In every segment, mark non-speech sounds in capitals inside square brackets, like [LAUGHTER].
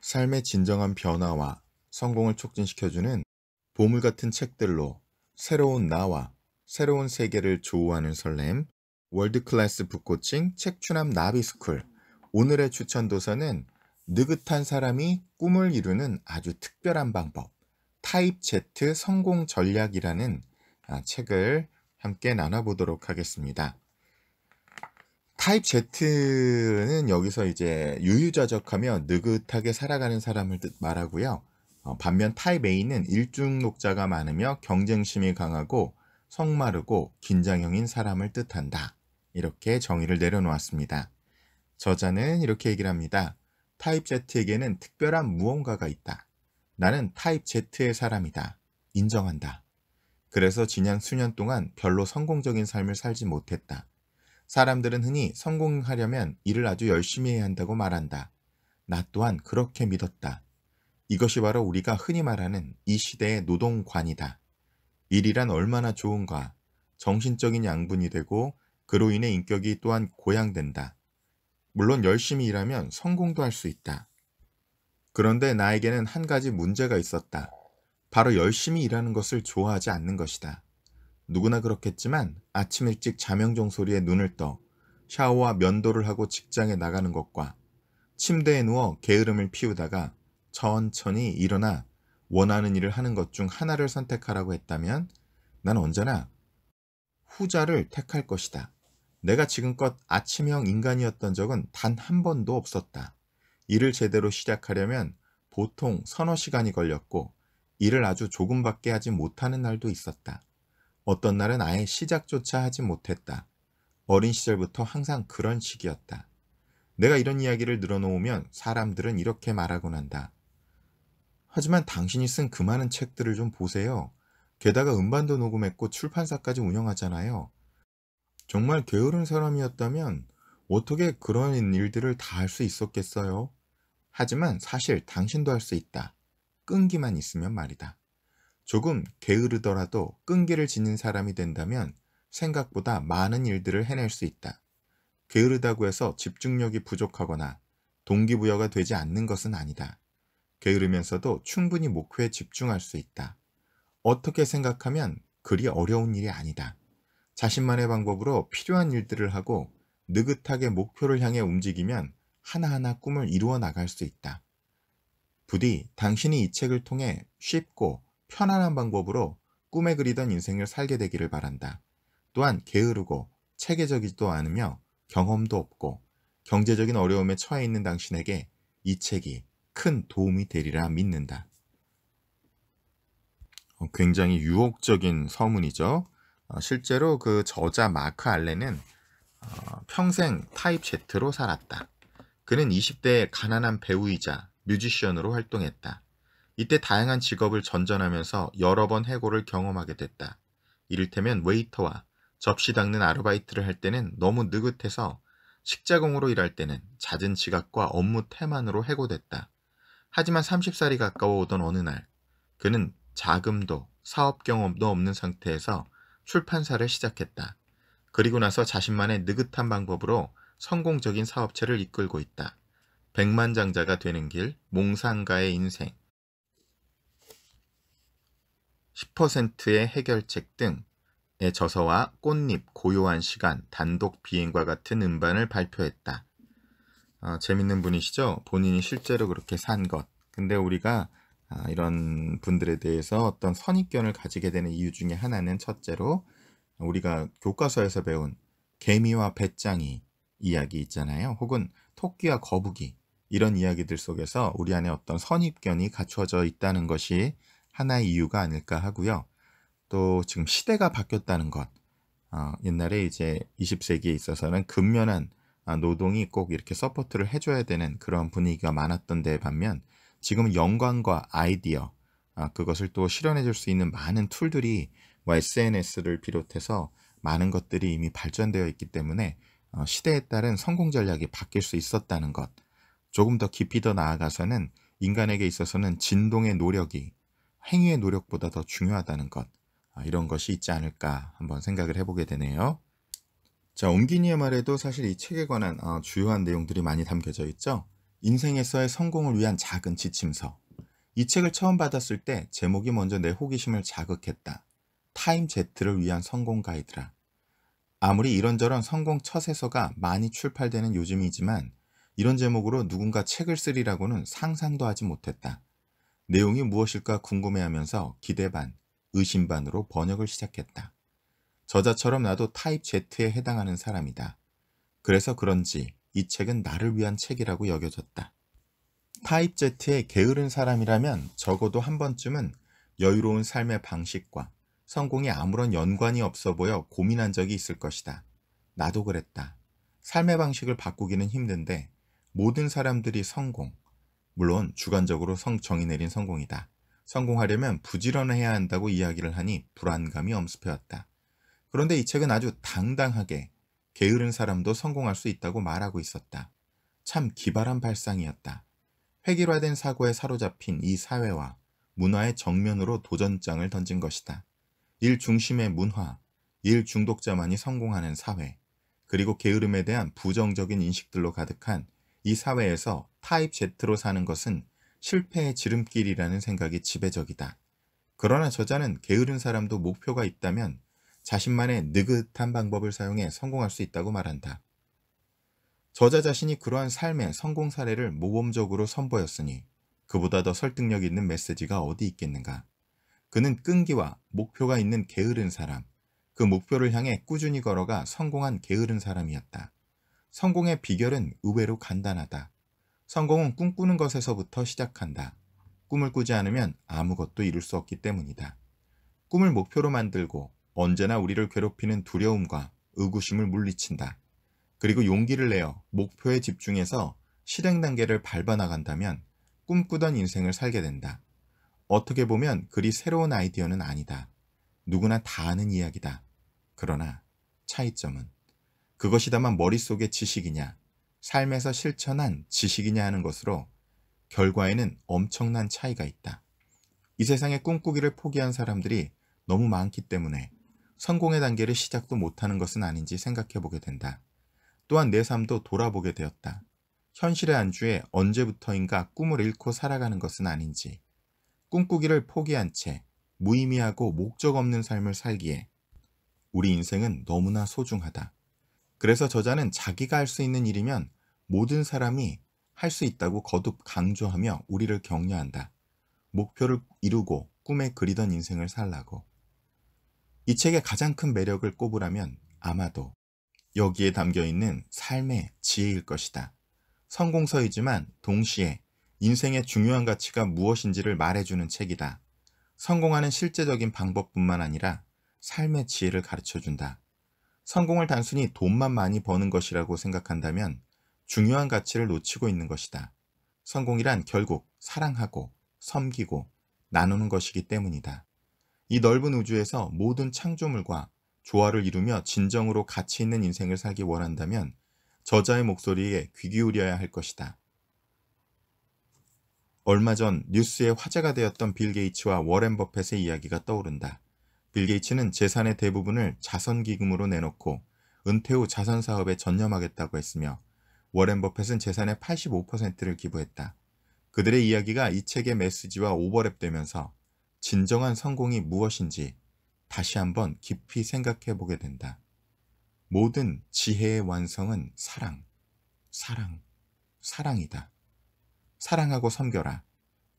삶의 진정한 변화와 성공을 촉진시켜주는 보물 같은 책들로 새로운 나와 새로운 세계를 조우하는 설렘, 월드클래스 북코칭 책추남 나비스쿨. 오늘의 추천 도서는 느긋한 사람이 꿈을 이루는 아주 특별한 방법, 타입 Z 성공 전략이라는 아, 책을 함께 나눠보도록 하겠습니다. 타입 Z는 여기서 이제 유유자적하며 느긋하게 살아가는 사람을 뜻 말하고요. 어, 반면 타입 A는 일중독자가 많으며 경쟁심이 강하고 성마르고 긴장형인 사람을 뜻한다. 이렇게 정의를 내려놓았습니다. 저자는 이렇게 얘기를 합니다. 타입 Z에게는 특별한 무언가가 있다. 나는 타입 Z의 사람이다. 인정한다. 그래서 지난 수년 동안 별로 성공적인 삶을 살지 못했다. 사람들은 흔히 성공하려면 일을 아주 열심히 해야 한다고 말한다. 나 또한 그렇게 믿었다. 이것이 바로 우리가 흔히 말하는 이 시대의 노동관이다. 일이란 얼마나 좋은가. 정신적인 양분이 되고 그로 인해 인격이 또한 고양된다. 물론 열심히 일하면 성공도 할 수 있다. 그런데 나에게는 한 가지 문제가 있었다. 바로 열심히 일하는 것을 좋아하지 않는 것이다. 누구나 그렇겠지만 아침 일찍 자명종 소리에 눈을 떠 샤워와 면도를 하고 직장에 나가는 것과 침대에 누워 게으름을 피우다가 천천히 일어나 원하는 일을 하는 것 중 하나를 선택하라고 했다면 난 언제나 후자를 택할 것이다. 내가 지금껏 아침형 인간이었던 적은 단 한 번도 없었다. 일을 제대로 시작하려면 보통 서너 시간이 걸렸고 일을 아주 조금밖에 하지 못하는 날도 있었다. 어떤 날은 아예 시작조차 하지 못했다. 어린 시절부터 항상 그런 식이었다. 내가 이런 이야기를 늘어놓으면 사람들은 이렇게 말하곤 한다. 하지만 당신이 쓴 그 많은 책들을 좀 보세요. 게다가 음반도 녹음했고 출판사까지 운영하잖아요. 정말 게으른 사람이었다면 어떻게 그런 일들을 다 할 수 있었겠어요? 하지만 사실 당신도 할 수 있다. 끈기만 있으면 말이다. 조금 게으르더라도 끈기를 지닌 사람이 된다면 생각보다 많은 일들을 해낼 수 있다. 게으르다고 해서 집중력이 부족하거나 동기부여가 되지 않는 것은 아니다. 게으르면서도 충분히 목표에 집중할 수 있다. 어떻게 생각하면 그리 어려운 일이 아니다. 자신만의 방법으로 필요한 일들을 하고 느긋하게 목표를 향해 움직이면 하나하나 꿈을 이루어 나갈 수 있다. 부디 당신이 이 책을 통해 쉽고 편안한 방법으로 꿈에 그리던 인생을 살게 되기를 바란다. 또한 게으르고 체계적이지도 않으며 경험도 없고 경제적인 어려움에 처해 있는 당신에게 이 책이 큰 도움이 되리라 믿는다. 어, 굉장히 유혹적인 서문이죠. 어, 실제로 그 저자 마크 알렌은 어, 평생 타입 제트로 살았다. 그는 20대의 가난한 배우이자 뮤지션으로 활동했다. 이때 다양한 직업을 전전하면서 여러 번 해고를 경험하게 됐다. 이를테면 웨이터와 접시 닦는 아르바이트를 할 때는 너무 느긋해서 식자공으로 일할 때는 잦은 지각과 업무 태만으로 해고됐다. 하지만 30살이 가까워 오던 어느 날 그는 자금도 사업 경험도 없는 상태에서 출판사를 시작했다. 그리고 나서 자신만의 느긋한 방법으로 성공적인 사업체를 이끌고 있다. 백만장자가 되는 길, 몽상가의 인생, 10%의 해결책 등의 저서와 꽃잎, 고요한 시간, 단독 비행과 같은 음반을 발표했다. 어, 재밌는 분이시죠? 본인이 실제로 그렇게 산 것. 근데 우리가 아, 이런 분들에 대해서 어떤 선입견을 가지게 되는 이유 중에 하나는 첫째로 우리가 교과서에서 배운 개미와 배짱이 이야기 있잖아요. 혹은 토끼와 거북이 이런 이야기들 속에서 우리 안에 어떤 선입견이 갖추어져 있다는 것이 하나의 이유가 아닐까 하고요. 또 지금 시대가 바뀌었다는 것. 어, 옛날에 이제 20세기에 있어서는 근면한 아, 노동이 꼭 이렇게 서포트를 해줘야 되는 그런 분위기가 많았던 데 반면 지금은 영광과 아이디어, 아, 그것을 또 실현해줄 수 있는 많은 툴들이 뭐 SNS를 비롯해서 많은 것들이 이미 발전되어 있기 때문에 어, 시대에 따른 성공 전략이 바뀔 수 있었다는 것. 조금 더 깊이 더 나아가서는 인간에게 있어서는 진동의 노력이 행위의 노력보다 더 중요하다는 것 아, 이런 것이 있지 않을까 한번 생각을 해보게 되네요. 자, 옴기니의 말에도 사실 이 책에 관한 아, 주요한 내용들이 많이 담겨져 있죠. 인생에서의 성공을 위한 작은 지침서. 이 책을 처음 받았을 때 제목이 먼저 내 호기심을 자극했다. 타임 제트를 위한 성공 가이드라. 아무리 이런저런 성공 처세서가 많이 출판되는 요즘이지만 이런 제목으로 누군가 책을 쓰리라고는 상상도 하지 못했다. 내용이 무엇일까 궁금해하면서 기대 반, 의심 반으로 번역을 시작했다. 저자처럼 나도 타입 Z에 해당하는 사람이다. 그래서 그런지 이 책은 나를 위한 책이라고 여겨졌다. 타입 Z의 게으른 사람이라면 적어도 한 번쯤은 여유로운 삶의 방식과 성공이 아무런 연관이 없어 보여 고민한 적이 있을 것이다. 나도 그랬다. 삶의 방식을 바꾸기는 힘든데 모든 사람들이 성공, 물론 주관적으로 성, 정이 내린 성공이다. 성공하려면 부지런해야 한다고 이야기를 하니 불안감이 엄습해왔다. 그런데 이 책은 아주 당당하게 게으른 사람도 성공할 수 있다고 말하고 있었다. 참 기발한 발상이었다. 획일화된 사고에 사로잡힌 이 사회와 문화의 정면으로 도전장을 던진 것이다. 일 중심의 문화, 일 중독자만이 성공하는 사회, 그리고 게으름에 대한 부정적인 인식들로 가득한 이 사회에서 타입 Z로 사는 것은 실패의 지름길이라는 생각이 지배적이다. 그러나 저자는 게으른 사람도 목표가 있다면 자신만의 느긋한 방법을 사용해 성공할 수 있다고 말한다. 저자 자신이 그러한 삶의 성공 사례를 모범적으로 선보였으니 그보다 더 설득력 있는 메시지가 어디 있겠는가. 그는 끈기와 목표가 있는 게으른 사람, 그 목표를 향해 꾸준히 걸어가 성공한 게으른 사람이었다. 성공의 비결은 의외로 간단하다. 성공은 꿈꾸는 것에서부터 시작한다. 꿈을 꾸지 않으면 아무것도 이룰 수 없기 때문이다. 꿈을 목표로 만들고 언제나 우리를 괴롭히는 두려움과 의구심을 물리친다. 그리고 용기를 내어 목표에 집중해서 실행 단계를 밟아 나간다면 꿈꾸던 인생을 살게 된다. 어떻게 보면 그리 새로운 아이디어는 아니다. 누구나 다 아는 이야기다. 그러나 차이점은 그것이 다만 머릿속의 지식이냐 삶에서 실천한 지식이냐 하는 것으로 결과에는 엄청난 차이가 있다. 이세상에 꿈꾸기를 포기한 사람들이 너무 많기 때문에 성공의 단계를 시작도 못하는 것은 아닌지 생각해보게 된다. 또한 내 삶도 돌아보게 되었다. 현실의 안주에 언제부터인가 꿈을 잃고 살아가는 것은 아닌지 꿈꾸기를 포기한 채 무의미하고 목적 없는 삶을 살기에 우리 인생은 너무나 소중하다. 그래서 저자는 자기가 할 수 있는 일이면 모든 사람이 할 수 있다고 거듭 강조하며 우리를 격려한다. 목표를 이루고 꿈에 그리던 인생을 살라고. 이 책의 가장 큰 매력을 꼽으라면 아마도 여기에 담겨 있는 삶의 지혜일 것이다. 성공서이지만 동시에 인생의 중요한 가치가 무엇인지를 말해주는 책이다. 성공하는 실제적인 방법뿐만 아니라 삶의 지혜를 가르쳐준다. 성공을 단순히 돈만 많이 버는 것이라고 생각한다면 중요한 가치를 놓치고 있는 것이다. 성공이란 결국 사랑하고 섬기고 나누는 것이기 때문이다. 이 넓은 우주에서 모든 창조물과 조화를 이루며 진정으로 가치 있는 인생을 살기 원한다면 저자의 목소리에 귀 기울여야 할 것이다. 얼마 전 뉴스에 화제가 되었던 빌 게이츠와 워렌 버펫의 이야기가 떠오른다. 빌 게이츠는 재산의 대부분을 자선기금으로 내놓고 은퇴 후 자선사업에 전념하겠다고 했으며 워렌 버펫은 재산의 85%를 기부했다. 그들의 이야기가 이 책의 메시지와 오버랩되면서 진정한 성공이 무엇인지 다시 한번 깊이 생각해 보게 된다. 모든 지혜의 완성은 사랑, 사랑, 사랑이다. 사랑하고 섬겨라.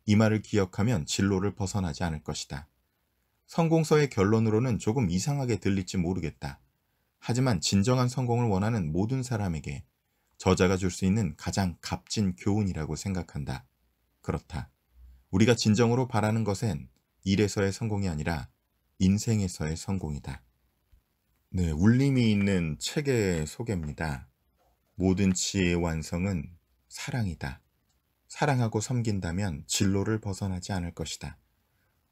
이 말을 기억하면 진로를 벗어나지 않을 것이다. 성공서의 결론으로는 조금 이상하게 들릴지 모르겠다. 하지만 진정한 성공을 원하는 모든 사람에게 저자가 줄 수 있는 가장 값진 교훈이라고 생각한다. 그렇다. 우리가 진정으로 바라는 것엔 일에서의 성공이 아니라 인생에서의 성공이다. 네, 울림이 있는 책의 소개입니다. 모든 지혜의 완성은 사랑이다. 사랑하고 섬긴다면 진로를 벗어나지 않을 것이다.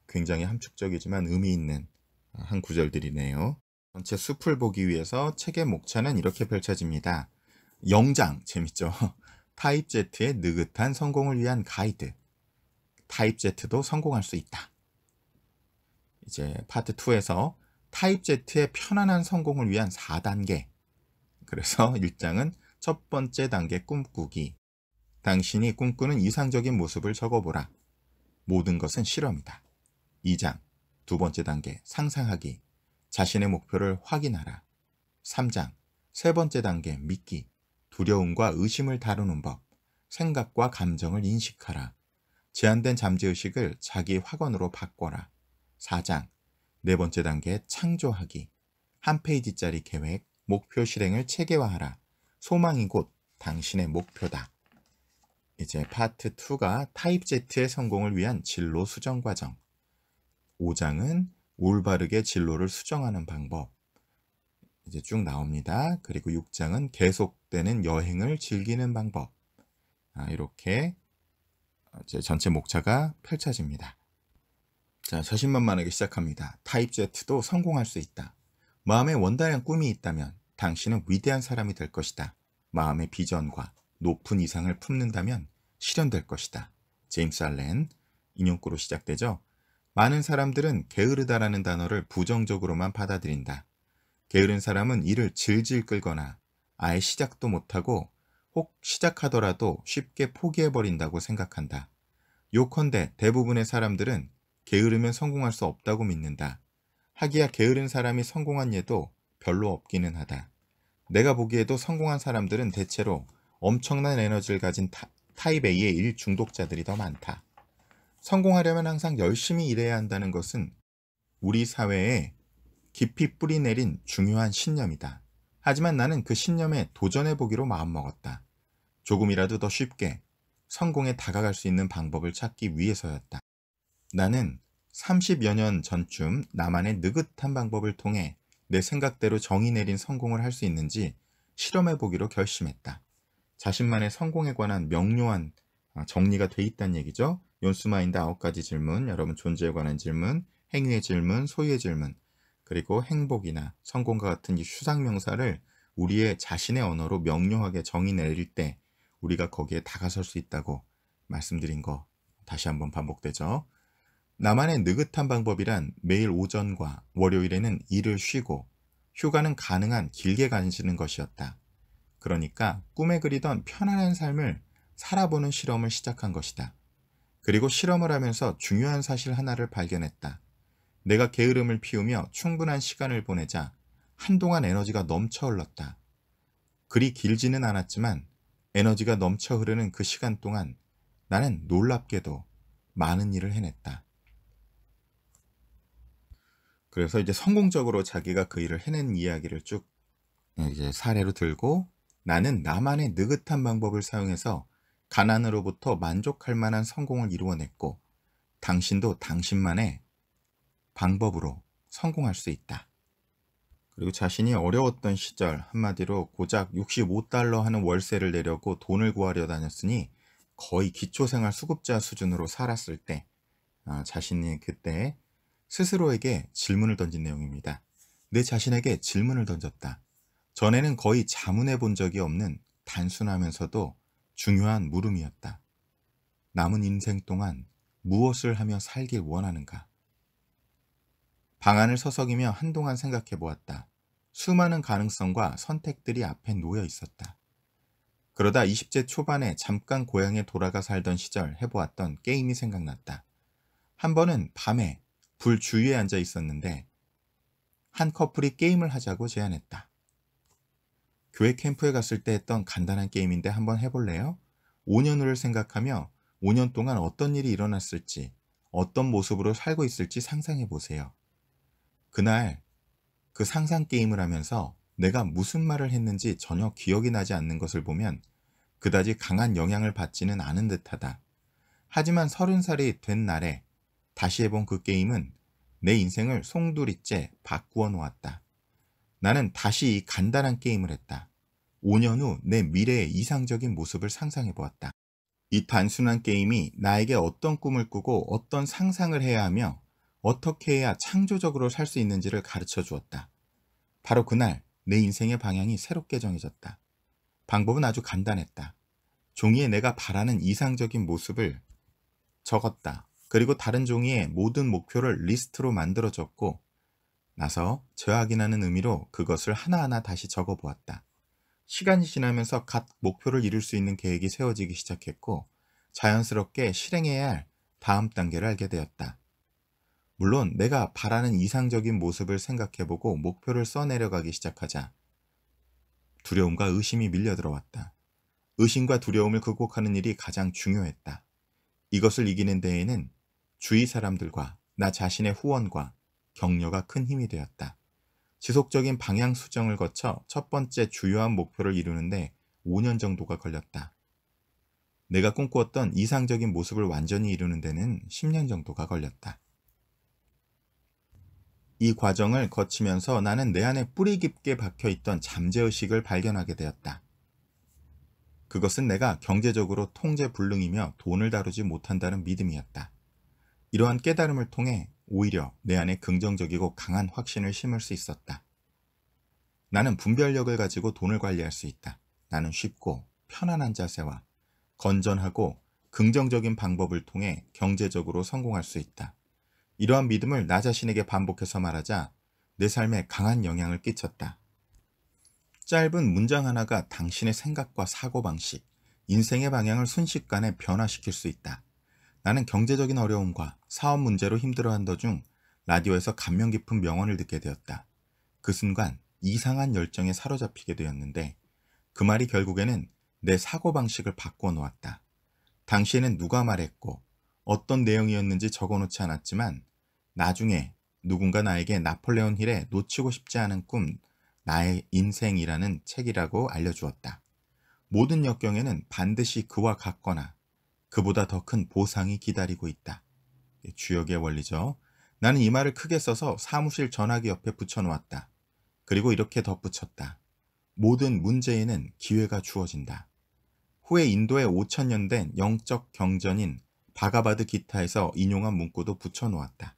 굉장히 함축적이지만 의미 있는 어, 한 구절들이네요. 전체 숲을 보기 위해서 책의 목차는 이렇게 펼쳐집니다. 영장, 재밌죠? [LAUGHS] 타입 제트의 느긋한 성공을 위한 가이드. 타입 제트도 성공할 수 있다. 이제 파트 2에서 타입 제트의 편안한 성공을 위한 4단계. 그래서 1장은 [LAUGHS] 첫 번째 단계 꿈꾸기. 당신이 꿈꾸는 이상적인 모습을 적어보라. 모든 것은 실험이다. 2장 두 번째 단계 상상하기 자신의 목표를 확인하라 3장 세 번째 단계 믿기 두려움과 의심을 다루는 법 생각과 감정을 인식하라 제한된 잠재의식을 자기 확언으로 바꿔라 4장 네 번째 단계 창조하기 한 페이지짜리 계획 목표 실행을 체계화하라 소망이 곧 당신의 목표다 이제 파트 2가 타입 제트의 성공을 위한 진로 수정 과정 5장은 올바르게 진로를 수정하는 방법 이제 쭉 나옵니다. 그리고 6장은 계속되는 여행을 즐기는 방법 아, 이렇게 이제 전체 목차가 펼쳐집니다. 자, 자신만만하게 시작합니다. 타입 제트도 성공할 수 있다. 마음에 원다량 꿈이 있다면 당신은 위대한 사람이 될 것이다. 마음의 비전과 높은 이상을 품는다면 실현될 것이다. 제임스 알렌 인용구로 시작되죠. 많은 사람들은 게으르다라는 단어를 부정적으로만 받아들인다. 게으른 사람은 일을 질질 끌거나 아예 시작도 못하고 혹 시작하더라도 쉽게 포기해버린다고 생각한다. 요컨대 대부분의 사람들은 게으르면 성공할 수 없다고 믿는다. 하기야 게으른 사람이 성공한 예도 별로 없기는 하다. 내가 보기에도 성공한 사람들은 대체로 엄청난 에너지를 가진 타, 타입 A의 일 중독자들이 더 많다. 성공하려면 항상 열심히 일해야 한다는 것은 우리 사회에 깊이 뿌리 내린 중요한 신념이다. 하지만 나는 그 신념에 도전해보기로 마음먹었다. 조금이라도 더 쉽게 성공에 다가갈 수 있는 방법을 찾기 위해서였다. 나는 30여 년 전쯤 나만의 느긋한 방법을 통해 내 생각대로 정의 내린 성공을 할 수 있는지 실험해보기로 결심했다. 자신만의 성공에 관한 명료한 아, 정리가 돼 있다는 얘기죠. 연수마인드 아홉 가지 질문, 여러분 존재에 관한 질문, 행위의 질문, 소유의 질문, 그리고 행복이나 성공과 같은 이 수상 명사를 우리의 자신의 언어로 명료하게 정의 내릴 때 우리가 거기에 다가설 수 있다고 말씀드린 거 다시 한번 반복되죠. 나만의 느긋한 방법이란 매일 오전과 월요일에는 일을 쉬고 휴가는 가능한 길게 가시는 것이었다. 그러니까 꿈에 그리던 편안한 삶을 살아보는 실험을 시작한 것이다. 그리고 실험을 하면서 중요한 사실 하나를 발견했다. 내가 게으름을 피우며 충분한 시간을 보내자 한동안 에너지가 넘쳐 흘렀다. 그리 길지는 않았지만 에너지가 넘쳐 흐르는 그 시간 동안 나는 놀랍게도 많은 일을 해냈다. 그래서 이제 성공적으로 자기가 그 일을 해낸 이야기를 쭉 이제 사례로 들고 나는 나만의 느긋한 방법을 사용해서 가난으로부터 만족할 만한 성공을 이루어냈고 당신도 당신만의 방법으로 성공할 수 있다. 그리고 자신이 어려웠던 시절 한마디로 고작 65달러 하는 월세를 내려고 돈을 구하려 다녔으니 거의 기초생활 수급자 수준으로 살았을 때 아, 자신이 그때 스스로에게 질문을 던진 내용입니다. 내 자신에게 질문을 던졌다. 전에는 거의 자문해 본 적이 없는 단순하면서도 중요한 물음이었다. 남은 인생 동안 무엇을 하며 살길 원하는가? 방안을 서석이며 한동안 생각해 보았다. 수많은 가능성과 선택들이 앞에 놓여 있었다. 그러다 20대 초반에 잠깐 고향에 돌아가 살던 시절 해보았던 게임이 생각났다. 한 번은 밤에 불 주위에 앉아 있었는데 한 커플이 게임을 하자고 제안했다. 교회 캠프에 갔을 때 했던 간단한 게임인데 한번 해볼래요? 5년 후를 생각하며 5년 동안 어떤 일이 일어났을지, 어떤 모습으로 살고 있을지 상상해 보세요. 그날 그 상상 게임을 하면서 내가 무슨 말을 했는지 전혀 기억이 나지 않는 것을 보면 그다지 강한 영향을 받지는 않은 듯하다. 하지만 서른 살이 된 날에 다시 해본 그 게임은 내 인생을 송두리째 바꾸어 놓았다. 나는 다시 이 간단한 게임을 했다. 5년 후 내 미래의 이상적인 모습을 상상해 보았다. 이 단순한 게임이 나에게 어떤 꿈을 꾸고 어떤 상상을 해야 하며 어떻게 해야 창조적으로 살 수 있는지를 가르쳐 주었다. 바로 그날 내 인생의 방향이 새롭게 정해졌다. 방법은 아주 간단했다. 종이에 내가 바라는 이상적인 모습을 적었다. 그리고 다른 종이에 모든 목표를 리스트로 만들어 줬고 나서 재확인하는 의미로 그것을 하나하나 다시 적어 보았다. 시간이 지나면서 각 목표를 이룰 수 있는 계획이 세워지기 시작했고 자연스럽게 실행해야 할 다음 단계를 알게 되었다. 물론 내가 바라는 이상적인 모습을 생각해보고 목표를 써내려가기 시작하자 두려움과 의심이 밀려들어왔다. 의심과 두려움을 극복하는 일이 가장 중요했다. 이것을 이기는 데에는 주위 사람들과 나 자신의 후원과 격려가 큰 힘이 되었다. 지속적인 방향 수정을 거쳐 첫 번째 주요한 목표를 이루는데 5년 정도가 걸렸다. 내가 꿈꾸었던 이상적인 모습을 완전히 이루는 데는 10년 정도가 걸렸다. 이 과정을 거치면서 나는 내 안에 뿌리 깊게 박혀있던 잠재의식을 발견하게 되었다. 그것은 내가 경제적으로 통제불능이며 돈을 다루지 못한다는 믿음이었다. 이러한 깨달음을 통해 오히려 내 안에 긍정적이고 강한 확신을 심을 수 있었다. 나는 분별력을 가지고 돈을 관리할 수 있다. 나는 쉽고 편안한 자세와 건전하고 긍정적인 방법을 통해 경제적으로 성공할 수 있다. 이러한 믿음을 나 자신에게 반복해서 말하자 내 삶에 강한 영향을 끼쳤다. 짧은 문장 하나가 당신의 생각과 사고방식, 인생의 방향을 순식간에 변화시킬 수 있다. 나는 경제적인 어려움과 사업 문제로 힘들어한더 중 라디오에서 감명 깊은 명언을 듣게 되었다. 그 순간 이상한 열정에 사로잡히게 되었는데 그 말이 결국에는 내 사고방식을 바꿔 놓았다. 당시에는 누가 말했고 어떤 내용이었는지 적어놓지 않았지만 나중에 누군가 나에게 나폴레온 힐의 놓치고 싶지 않은 꿈, 나의 인생이라는 책이라고 알려주었다. 모든 역경에는 반드시 그와 같거나 그보다 더 큰 보상이 기다리고 있다. 예, 주역의 원리죠. 나는 이 말을 크게 써서 사무실 전화기 옆에 붙여놓았다. 그리고 이렇게 덧붙였다. 모든 문제에는 기회가 주어진다. 후에 인도의 5천년 된 영적 경전인 바가바드 기타에서 인용한 문구도 붙여놓았다.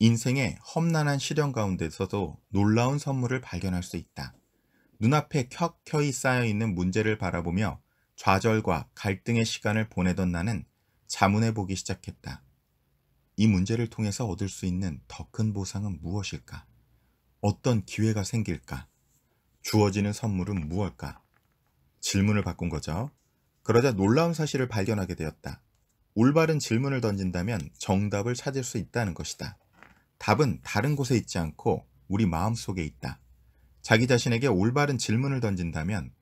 인생의 험난한 시련 가운데서도 놀라운 선물을 발견할 수 있다. 눈앞에 켜켜이 쌓여있는 문제를 바라보며 좌절과 갈등의 시간을 보내던 나는 자문해 보기 시작했다. 이 문제를 통해서 얻을 수 있는 더 큰 보상은 무엇일까? 어떤 기회가 생길까? 주어지는 선물은 무엇일까? 질문을 바꾼 거죠. 그러자 놀라운 사실을 발견하게 되었다. 올바른 질문을 던진다면 정답을 찾을 수 있다는 것이다. 답은 다른 곳에 있지 않고 우리 마음 속에 있다. 자기 자신에게 올바른 질문을 던진다면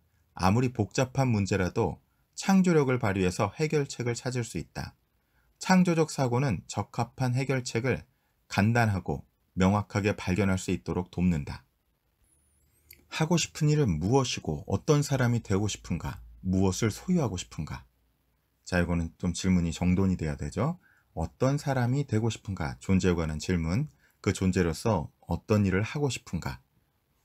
아무리 복잡한 문제라도 창조력을 발휘해서 해결책을 찾을 수 있다. 창조적 사고는 적합한 해결책을 간단하고 명확하게 발견할 수 있도록 돕는다. 하고 싶은 일은 무엇이고 어떤 사람이 되고 싶은가? 무엇을 소유하고 싶은가? 자, 이거는 좀 질문이 정돈이 돼야 되죠. 어떤 사람이 되고 싶은가? 존재에 관한 질문. 그 존재로서 어떤 일을 하고 싶은가?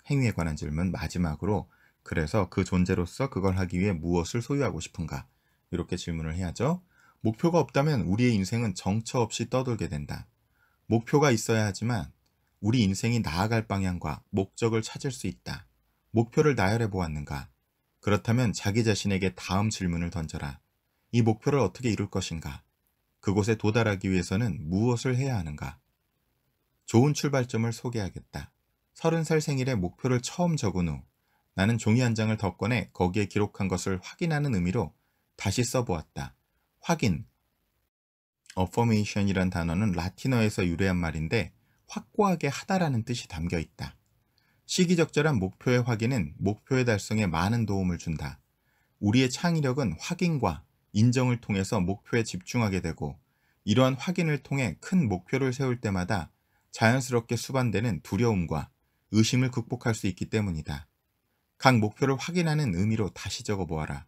행위에 관한 질문. 마지막으로 그래서 그 존재로서 그걸 하기 위해 무엇을 소유하고 싶은가? 이렇게 질문을 해야죠. 목표가 없다면 우리의 인생은 정처 없이 떠돌게 된다. 목표가 있어야 하지만 우리 인생이 나아갈 방향과 목적을 찾을 수 있다. 목표를 나열해 보았는가? 그렇다면 자기 자신에게 다음 질문을 던져라. 이 목표를 어떻게 이룰 것인가? 그곳에 도달하기 위해서는 무엇을 해야 하는가? 좋은 출발점을 소개하겠다. 서른 살 생일에 목표를 처음 적은 후 나는 종이 한 장을 더 꺼내 거기에 기록한 것을 확인하는 의미로 다시 써보았다. 확인. affirmation이란 단어는 라틴어에서 유래한 말인데 확고하게 하다라는 뜻이 담겨 있다. 시기적절한 목표의 확인은 목표의 달성에 많은 도움을 준다. 우리의 창의력은 확인과 인정을 통해서 목표에 집중하게 되고 이러한 확인을 통해 큰 목표를 세울 때마다 자연스럽게 수반되는 두려움과 의심을 극복할 수 있기 때문이다. 각 목표를 확인하는 의미로 다시 적어보아라.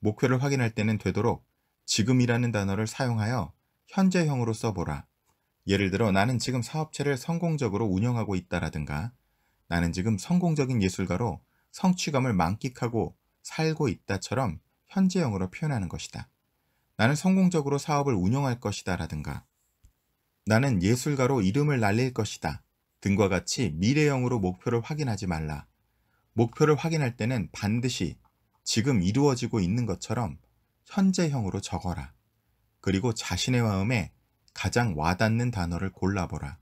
목표를 확인할 때는 되도록 지금이라는 단어를 사용하여 현재형으로 써보라. 예를 들어 나는 지금 사업체를 성공적으로 운영하고 있다라든가 나는 지금 성공적인 예술가로 성취감을 만끽하고 살고 있다처럼 현재형으로 표현하는 것이다. 나는 성공적으로 사업을 운영할 것이다 라든가 나는 예술가로 이름을 날릴 것이다 등과 같이 미래형으로 목표를 확인하지 말라. 목표를 확인할 때는 반드시 지금 이루어지고 있는 것처럼 현재형으로 적어라. 그리고 자신의 마음에 가장 와닿는 단어를 골라보라.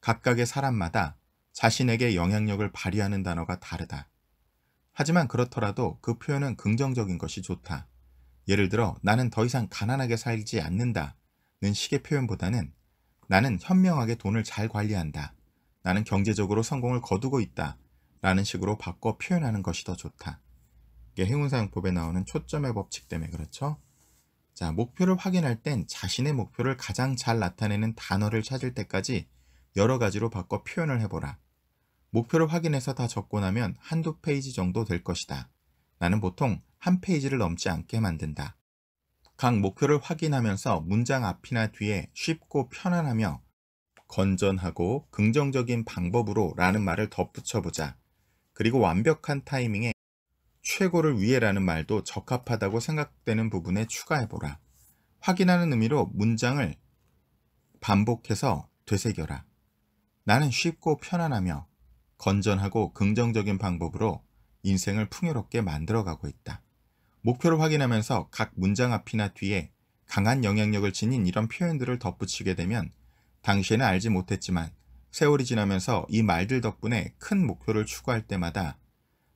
각각의 사람마다 자신에게 영향력을 발휘하는 단어가 다르다. 하지만 그렇더라도 그 표현은 긍정적인 것이 좋다. 예를 들어 나는 더 이상 가난하게 살지 않는다는 식의 표현보다는 나는 현명하게 돈을 잘 관리한다. 나는 경제적으로 성공을 거두고 있다. 라는 식으로 바꿔 표현하는 것이 더 좋다. 이게 행운사용법에 나오는 초점의 법칙 때문에 그렇죠? 자, 목표를 확인할 땐 자신의 목표를 가장 잘 나타내는 단어를 찾을 때까지 여러 가지로 바꿔 표현을 해보라. 목표를 확인해서 다 적고 나면 한두 페이지 정도 될 것이다. 나는 보통 한 페이지를 넘지 않게 만든다. 각 목표를 확인하면서 문장 앞이나 뒤에 쉽고 편안하며 건전하고 긍정적인 방법으로 라는 말을 덧붙여보자. 그리고 완벽한 타이밍에 최고를 위해라는 말도 적합하다고 생각되는 부분에 추가해보라. 확인하는 의미로 문장을 반복해서 되새겨라. 나는 쉽고 편안하며 건전하고 긍정적인 방법으로 인생을 풍요롭게 만들어가고 있다. 목표를 확인하면서 각 문장 앞이나 뒤에 강한 영향력을 지닌 이런 표현들을 덧붙이게 되면 당시에는 알지 못했지만 세월이 지나면서 이 말들 덕분에 큰 목표를 추구할 때마다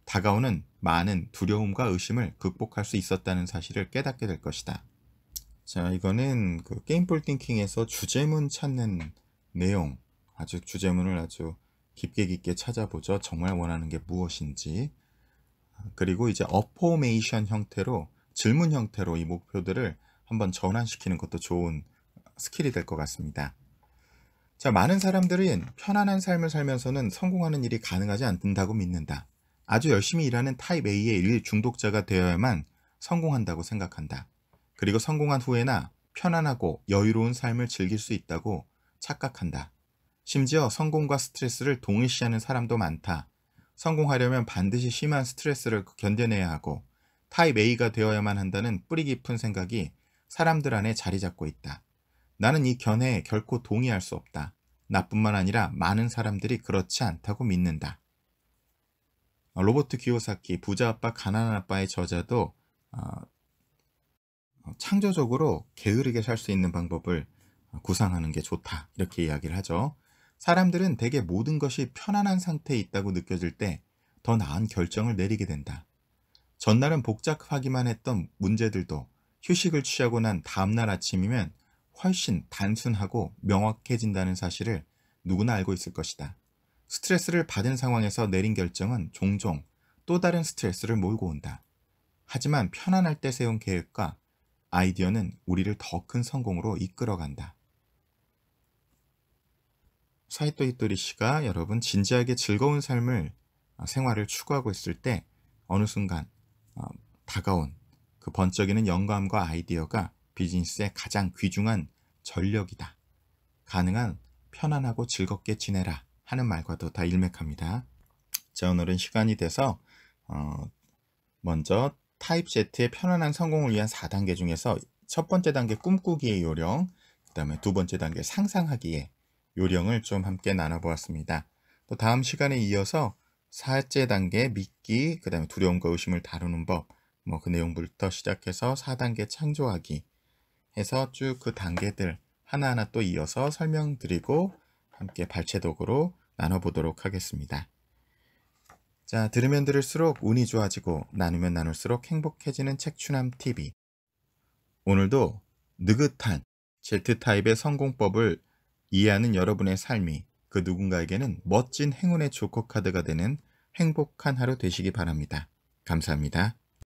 다가오는 많은 두려움과 의심을 극복할 수 있었다는 사실을 깨닫게 될 것이다. 자, 이거는 그 게임볼 띵킹에서 주제문 찾는 내용. 아주 주제문을 아주 깊게 깊게 찾아보죠. 정말 원하는 게 무엇인지. 그리고 이제 어포메이션 형태로 질문 형태로 이 목표들을 한번 전환시키는 것도 좋은 스킬이 될 것 같습니다. 자, 많은 사람들은 편안한 삶을 살면서는 성공하는 일이 가능하지 않는다고 믿는다. 아주 열심히 일하는 타입 A의 일 중독자가 되어야만 성공한다고 생각한다. 그리고 성공한 후에나 편안하고 여유로운 삶을 즐길 수 있다고 착각한다. 심지어 성공과 스트레스를 동일시하는 사람도 많다. 성공하려면 반드시 심한 스트레스를 견뎌내야 하고 타입 A가 되어야만 한다는 뿌리 깊은 생각이 사람들 안에 자리 잡고 있다. 나는 이 견해에 결코 동의할 수 없다. 나뿐만 아니라 많은 사람들이 그렇지 않다고 믿는다. 어, 로버트 기요사키 부자 아빠 가난한 아빠의 저자도 어, 어, 창조적으로 게으르게 살 수 있는 방법을 구상하는 게 좋다 이렇게 이야기를 하죠. 사람들은 대개 모든 것이 편안한 상태에 있다고 느껴질 때 더 나은 결정을 내리게 된다. 전날은 복잡하기만 했던 문제들도 휴식을 취하고 난 다음날 아침이면 훨씬 단순하고 명확해진다는 사실을 누구나 알고 있을 것이다. 스트레스를 받은 상황에서 내린 결정은 종종 또 다른 스트레스를 몰고 온다. 하지만 편안할 때 세운 계획과 아이디어는 우리를 더 큰 성공으로 이끌어간다. 사이토 히토리 씨가 여러분 진지하게 즐거운 삶을 어, 생활을 추구하고 있을 때 어느 순간 어, 다가온 그 번쩍이는 영감과 아이디어가 비즈니스의 가장 귀중한 전력이다. 가능한 편안하고 즐겁게 지내라 하는 말과도 다 일맥합니다. 자, 오늘은 시간이 돼서 어, 먼저 타입제트의 편안한 성공을 위한 4단계 중에서 첫 번째 단계 꿈꾸기의 요령, 그 다음에 두 번째 단계 상상하기의 요령을 좀 함께 나눠보았습니다. 또 다음 시간에 이어서 사째 단계 믿기, 그 다음에 두려움과 의심을 다루는 법, 뭐 그 내용부터 시작해서 4단계 창조하기, 해서 쭉 그 단계들 하나하나 또 이어서 설명드리고 함께 발췌독으로 나눠보도록 하겠습니다. 자, 들으면 들을수록 운이 좋아지고 나누면 나눌수록 행복해지는 책추남 TV. 오늘도 느긋한 Z타입의 성공법을 이해하는 여러분의 삶이 그 누군가에게는 멋진 행운의 조커카드가 되는 행복한 하루 되시기 바랍니다. 감사합니다.